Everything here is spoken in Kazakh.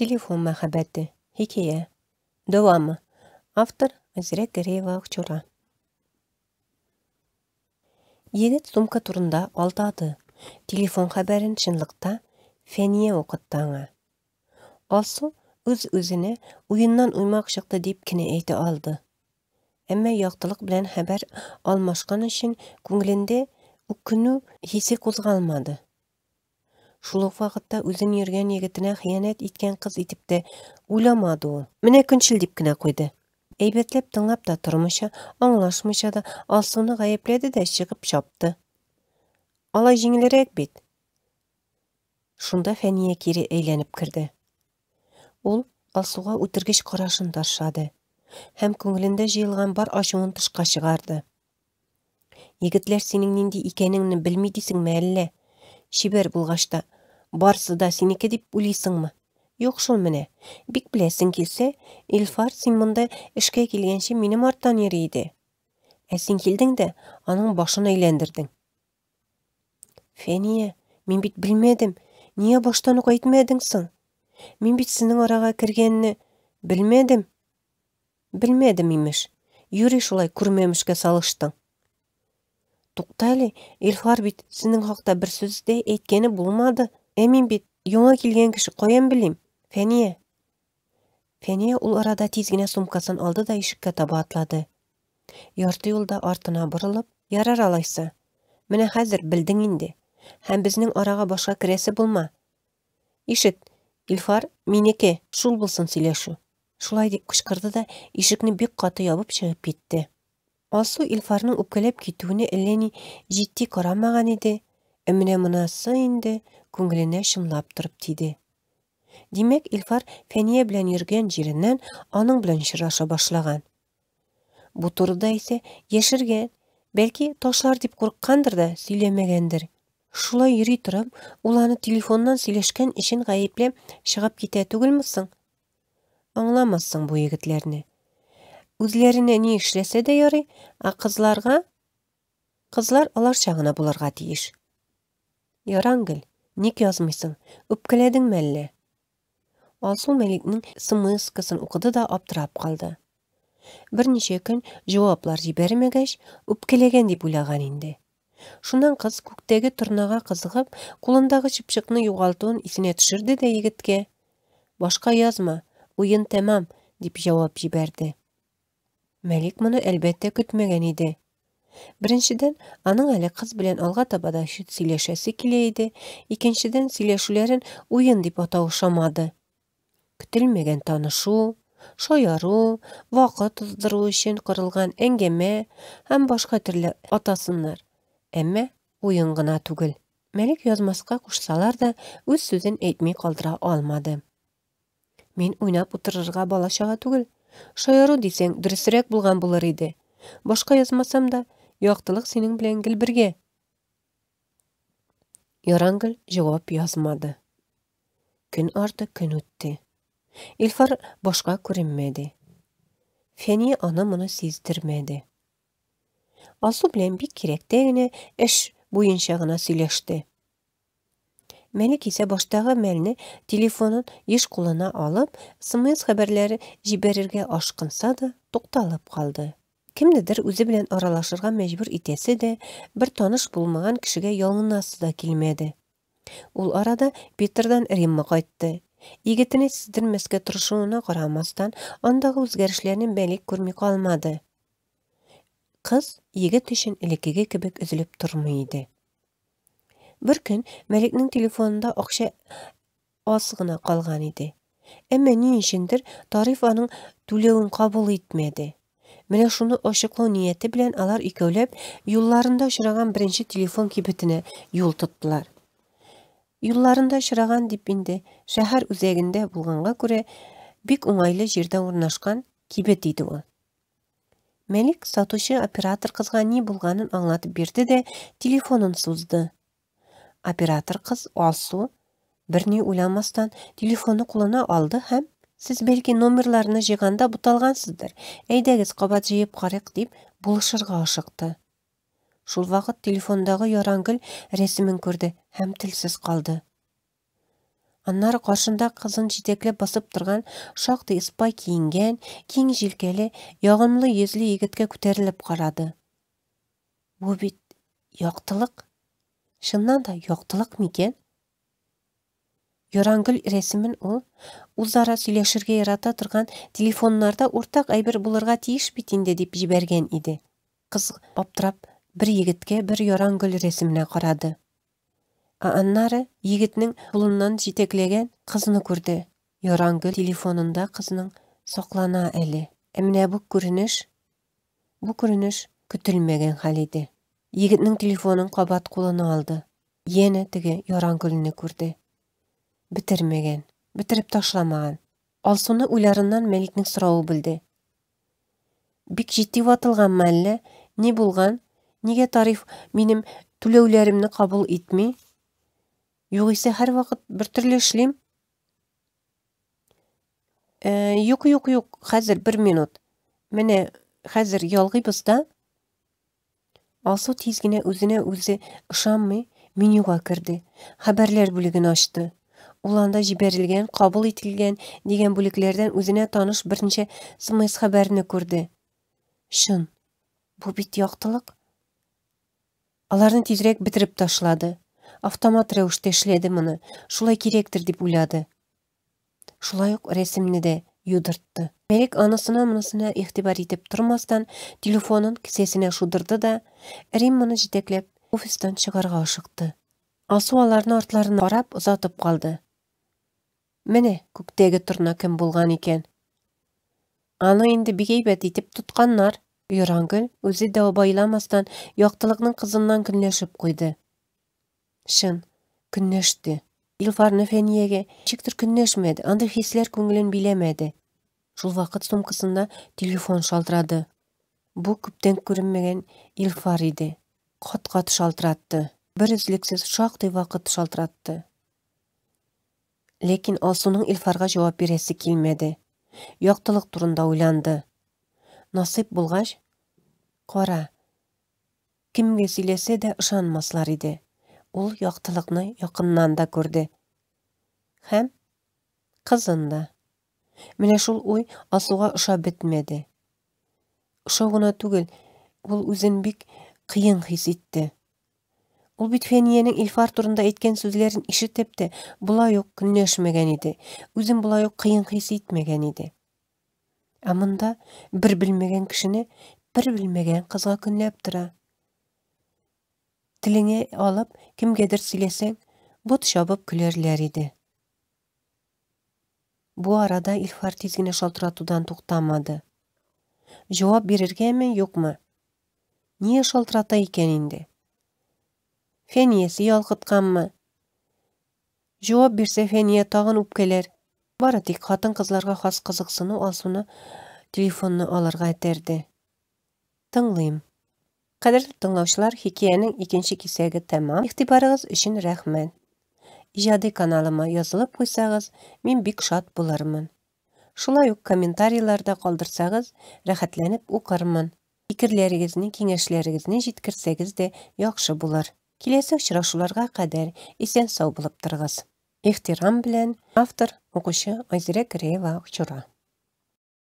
«Телефон махаббаты» хикәйә дәвамы автор Назирә Гәрәева Акчура Егет сумка турында алдады. Телефон хәбәрен чынлыкта Фәния оқытты аңа. Алсу үз-үзенә уеннан уймак чыкты дип кенә әйтә алды. Әмма яктылык белән хәбәр алмашкан өчен күңелендә үкенү хисе кузгалмады шулық вақытта вакытта ерген егітіне егетенә еткен қыз етіпті итеп тә уйламады деп Менә көнчел дип кенә Әйбәтләп тыңлап та тормыйча, аңлашмыша да Алсуны гаепләде дә шығып шапты. Алай җиңелрәк бит. Шунда Фәния кире әйләнеп кірді Ол алсуға үтергеч қарашын ташлады һәм күңелендә жиылған бар ашуын тышқа шығарды. Егітлер синең нинди икәнеңне белми дисеңме әллә? Шибәр барсы да сенікі деп ойлайсыңмы Йоқ шо міне Бик біләсің келсе илфар сен мұнда ішке келгенше менің арттан ерейді ә келдің де аның башын айландырдың. фәния мен бит білмедім неге баштан ук әйтмәдіңсің мен бит сінің араға кіргенні білмедім білмедім имеш юрий шулай күрмемішке салыштың Тұқтайлы, илфар бит синең хакта бір сөзде дә болмады, Әмін бит еңі келген кіші коен білім, фения Фәне ул арада тезгіне генә алды да ишеккә таба атлады ярты юлда артына бұрылып, ярар алайсы. Міне қазір білдің инде һәм бізнің араға башқа кіресі болма. ишет илфар минеке шул бұлсын селешу. шулай деп да ишекне бек қаты ябып шығып етті. алсу илфарның үпкәләп китүенә әллә ни җитди Әміне мұнасы енді көңіліне шымлап тұрып тиді. Демек, Илфар фәния білән ерген жерінен аның білән шыраша башлаған. Бұ тұрыда есе ешірген, бәлки тошлар деп құрыққандыр да сүйлемегендір. Шулай йөри тұрып, уланы телефоннан сүйлешкен ішін ғайыплем шығап кете түгілмісің? Аңламассың бұ егітлеріне. Үзләріне не ішлесе де ярый, а қызларға? Қызлар алар шағына бұларға тиеш. Ярангіл, нек язмайсың? Үпкеледің мәлі. Асыл мәлікнің қысын оқыды да аптырап қалды. Бірнеше күн жауаплар жібермегәш, үпкелеген деп уйлаган енді. Шунан қыз көктегі тұрнаға қызығып, қолындағы шыпшыкны ұғалтуын ісіне түшірді дә егеткә: "Башка язма, Ұйын тәмам" деп жауап жіберді. Мәлик мұны әлбәттә көтмәгән Біріншіден, аның әлі қыз білен алға табада да сөйләшәсе килә иде. Икенчедән, деп деп атаушамады. Күтілмеген танышу, шаяру, вакыт уздыру үшін құрылған әңгеме, һәм башқа түрлі атасыннар. Әмма ойын ғына түгел. Мәлік язмасқа құшсалар да, өз сөзін әйтмәй қалдыра алмады. Мен ойнап утырырга балашаға түгел. Шаяру десең дөресрәк болған болар еді Башка язмасам да, яктылык сенің білен бірге?» бирге Ярангл жауап язмады. Күн арты күн үтті. Илфар башка көрінмеді. Фени аны мұны сездірмеді. Асу білен бик керектегіне іш бойынша ғана сөйлешті. Мәлік есе баштағы мәліні телефонын еш құлына алып, сымыс хабарлары жіберерге ашқынса да тоқталып қалды кимнидир өзі белән оралашырға мәжбүр итәсе де, бір таныш болмаған кешегә ялгынасы да келмеді. Ул арада Петрдан Римма қайтты. Егетене мәске тырышуына қорамастан, ондағы үзгәрешләрне бәлик күрми қалмады. Қыз егет үшін элеккеге кібік үзіліп тормый Бір күн күн телефонында оқша асығына қалған еді. иде. не үшіндір тарифаның түлеуін аның қабыл Мені шуны ошықлау ниеті білен алар үйкөліп, юлларында ұшыраған бірінші телефон кебітіні юл тұттылар. Юлларында ұшыраған депінде шәһәр үзегінде болғанға көре, бік ұңайлы жерде орнашқан кибет дейді ол. Мәлік сатушы оператор қызға не болғанын аңлатып берді де телефонын сузды. Оператор қыз Алсу бірне ойламастан телефоны құлына алды һәм сиз белгі номерларына жиғанда буталгансыздар эйдегиз қабат жиып карыйк деп бұлшырға ашыкты шул вакыт телефондагы ярангүл ресімін көрді, һәм тілсіз қалды. Аннар каршында қызын жетеклеп басып тұрған шақты ыспай кейінген, кең жилкели яғымлы езілі егітке көтеріліп қарады. Бұ бит яқтылық? Шыннан да яқтылық микен Юрангүл ресімін ол ұлзара сүйлешірге ярата тұрған телефоннарда ортақ айбір булырга тиіш бетінде деп жіберген еді. Қыз баптырап аптырап егітке бір бер Юрангүл қорады. карады. Ә егітнің егетнең кулыннан қызыны кызны Юрангүл телефонында қызының соқлана әлі. Ә бұқ көрініш, бұқ көрініш күтілмеген көтелмәгән Егітнің телефонын алды. Ені күрде бітірмеген, бітіріп ташламаған. Ал соны уйларынан Мәликнең сұрауы білді. Бик җитди атылған мәллә, не болған неге тариф менім төлеулерімді қабыл етмей? Югыйсә һәр вақыт бір төрле эшлим? Ә, юк, юк, қазір хәзер минут. міне қазір ялгыйбыз да. Алсу тезгіне өзіне өзі үзе менюға кірді хабарлар Хәбәрләр ашты уланда жіберілген, қабыл етілген деген бүліклерден өзіне таныш бірінші смс хәбәрне көрді. Шын, бу бит яқтылық? Аларны тизрәк бітіріп ташлады. Автомат рәвештә эшләде мұны. Шулай керектер деп уйлады. Шулай ұқ рәсемне де юдыртты. Мәлик анысына мұнысына игътибар етіп тұрмастан, телефонын кісесіне шудырды да, Рим мұны жетеклеп офистан шығарға ашыкты. Асу аларны артларына озатып қалды. Міне күктегі тұрна кім болған екен. Аны енді бігейбет етіп тұтқаннар. Юрангүл өзі дәу байламастан яқтылықның қызыннан күнлешіп қойды. Шын, күнлешті. Илфарны фәниеге чиктір күнлешмеді, анды хислер көңілін билемеді. Жұл вақыт сумқысында телефон шалтырады. Бұ күптен көрінмеген Илфар еді. қат шалтыратты. Бір үзліксіз шақтай вақыт шалтыратты. Лекин Алсуның Илфарға жауап бересі келмеді. Йоқтылық турында ойланды. Насып болғаш? Қора. Кімге сілесе де ұшанмаслар еді. Ол йоқтылықны яқыннан да көрді. Хәм? Қызында. шул ой Алсуға ұша бітмеді. Ошоғына түгел бұл ол өзін бік қиын қис ул бит илфар турында әйткән сөзлерін ишетеп тә болай ук еді, иде бұла болай қиын кыен етмеген еді. Амында ә білмеген күшіне, бір білмеген қызға белмәгән тұра. көнләп тора телеңә алып кемгәдер сөйләсәң шабып күлерлер көләрләр Бұ арада илфар тиз генә шалтыратудан туктамады жавап бирергәме юкмы ни шалтырата инде фенияси ялкытканмы жооп бирсе фения тағын уп келер бары тик хатын қызларға хас кызыксынуу алсуна телефонны аларга айтерди тыңлыйм кадерле тыңлоочулар хикиянең икенче кисәге тәмам игътибарыгыз үшін рәхмәт ижади каналыма язылып қойсағыз мен бик шат булырмын шулай ук комментарийларда қалдырсағыз рәхәтләнеп укырмын фикерләрегезне киңәшләрегезне жеткірсегіз де яқшы булыр келесі ұшырашуларға қадар есен сау болып тұрыңыз ихтирам автор оқушы айзерек креева чура